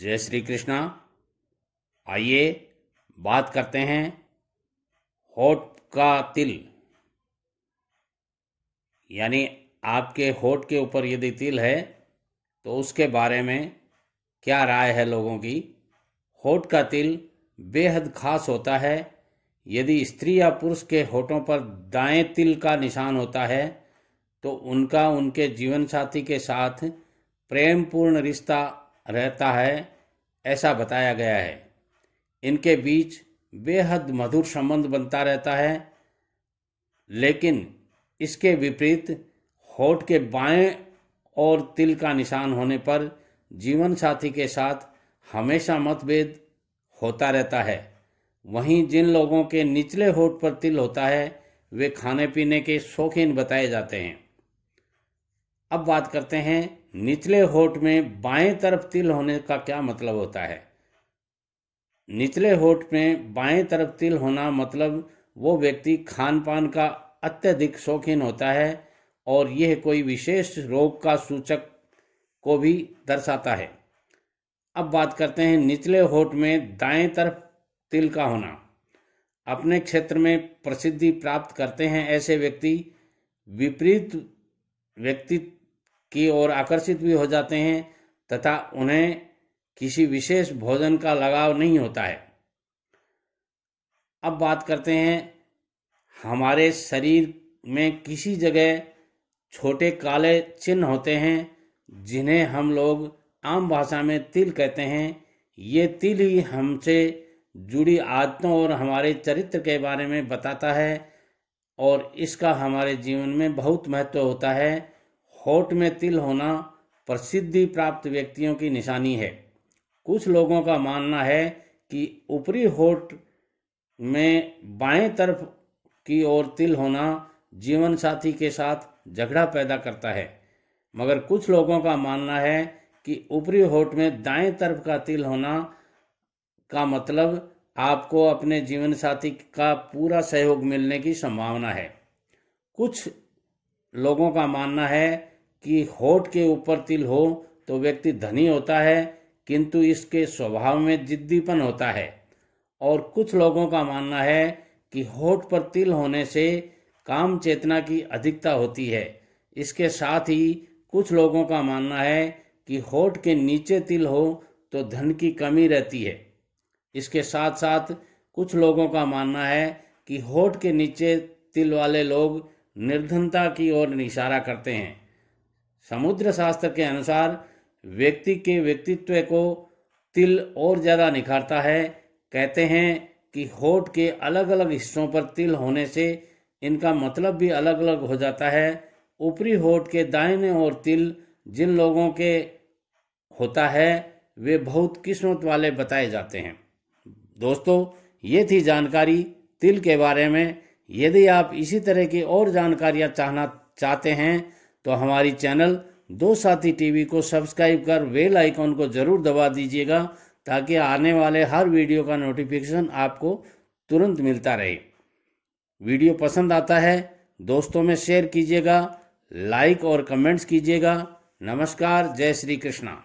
जय श्री कृष्णा आइए बात करते हैं होठ का तिल यानी आपके होठ के ऊपर यदि तिल है तो उसके बारे में क्या राय है लोगों की होठ का तिल बेहद खास होता है यदि स्त्री या पुरुष के होठों पर दाएं तिल का निशान होता है तो उनका उनके जीवन साथी के साथ प्रेमपूर्ण रिश्ता रहता है ऐसा बताया गया है इनके बीच बेहद मधुर संबंध बनता रहता है लेकिन इसके विपरीत होठ के बाएं और तिल का निशान होने पर जीवन साथी के साथ हमेशा मतभेद होता रहता है वहीं जिन लोगों के निचले होठ पर तिल होता है वे खाने पीने के शौकीन बताए जाते हैं अब बात करते हैं निचले होठ में बाएं तरफ तिल होने का क्या मतलब होता है निचले होठ में बाएं तरफ तिल होना मतलब वो व्यक्ति खान पान का अत्यधिक शौकीन होता है और यह कोई विशेष रोग का सूचक को भी दर्शाता है अब बात करते हैं निचले होठ में दाएं तरफ तिल का होना अपने क्षेत्र में प्रसिद्धि प्राप्त करते हैं ऐसे व्यक्ति विपरीत व्यक्ति की ओर आकर्षित भी हो जाते हैं तथा उन्हें किसी विशेष भोजन का लगाव नहीं होता है अब बात करते हैं हमारे शरीर में किसी जगह छोटे काले चिन्ह होते हैं जिन्हें हम लोग आम भाषा में तिल कहते हैं ये तिल ही हमसे जुड़ी आदतों और हमारे चरित्र के बारे में बताता है और इसका हमारे जीवन में बहुत महत्व होता है होठ में तिल होना प्रसिद्धि प्राप्त व्यक्तियों की निशानी है कुछ लोगों का मानना है कि ऊपरी होठ में बाएं तरफ की ओर तिल होना जीवन साथी के साथ झगड़ा पैदा करता है मगर कुछ लोगों का मानना है कि ऊपरी होठ में दाएं तरफ का तिल होना का मतलब आपको अपने जीवन साथी का पूरा सहयोग मिलने की संभावना है कुछ लोगों का मानना है कि होठ के ऊपर तिल हो तो व्यक्ति धनी होता है किंतु इसके स्वभाव में जिद्दीपन होता है और कुछ लोगों का मानना है कि होठ पर तिल होने से काम चेतना की अधिकता होती है इसके साथ ही कुछ लोगों का मानना है कि होठ के नीचे तिल हो तो धन की कमी रहती है इसके साथ साथ कुछ लोगों का मानना है कि होठ के नीचे तिल वाले लोग निर्धनता की ओर इशारा करते हैं समुद्र शास्त्र के अनुसार व्यक्ति के व्यक्तित्व को तिल और ज़्यादा निखारता है कहते हैं कि होठ के अलग अलग हिस्सों पर तिल होने से इनका मतलब भी अलग अलग हो जाता है ऊपरी होठ के दाहिने और तिल जिन लोगों के होता है वे बहुत किस्मत वाले बताए जाते हैं दोस्तों ये थी जानकारी तिल के बारे में यदि आप इसी तरह की और जानकारियाँ चाहना चाहते हैं तो हमारी चैनल दो साथी टीवी को सब्सक्राइब कर वेल आइकॉन को ज़रूर दबा दीजिएगा ताकि आने वाले हर वीडियो का नोटिफिकेशन आपको तुरंत मिलता रहे वीडियो पसंद आता है दोस्तों में शेयर कीजिएगा लाइक और कमेंट्स कीजिएगा नमस्कार जय श्री कृष्णा